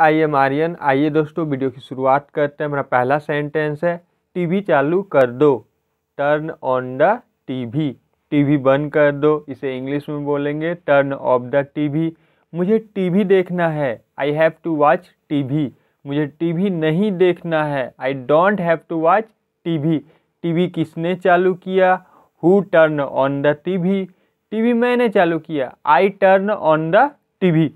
आइए मारियन आइए दोस्तों वीडियो की शुरुआत करते हैं मेरा पहला सेंटेंस है टीवी चालू कर दो turn on the TV TV बंद कर दो इसे इंग्लिश में बोलेंगे टर्न ऑफ द टीवी मुझे टीवी देखना है I have to watch TV मुझे टीवी नहीं देखना है I don't have to watch TV TV किसने चालू किया who turn on the TV TV मैंने चालू किया I turn on the TV